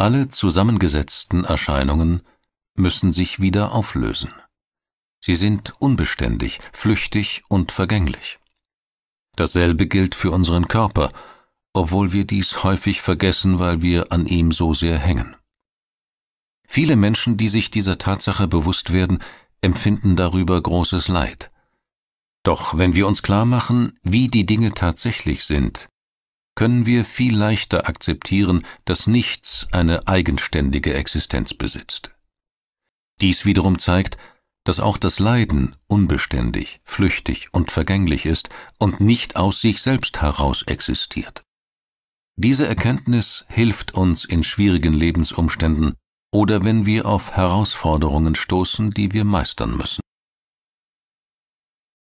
Alle zusammengesetzten Erscheinungen müssen sich wieder auflösen. Sie sind unbeständig, flüchtig und vergänglich. Dasselbe gilt für unseren Körper, obwohl wir dies häufig vergessen, weil wir an ihm so sehr hängen. Viele Menschen, die sich dieser Tatsache bewusst werden, empfinden darüber großes Leid. Doch wenn wir uns klar machen, wie die Dinge tatsächlich sind, können wir viel leichter akzeptieren, dass nichts eine eigenständige Existenz besitzt. Dies wiederum zeigt, dass auch das Leiden unbeständig, flüchtig und vergänglich ist und nicht aus sich selbst heraus existiert. Diese Erkenntnis hilft uns in schwierigen Lebensumständen oder wenn wir auf Herausforderungen stoßen, die wir meistern müssen.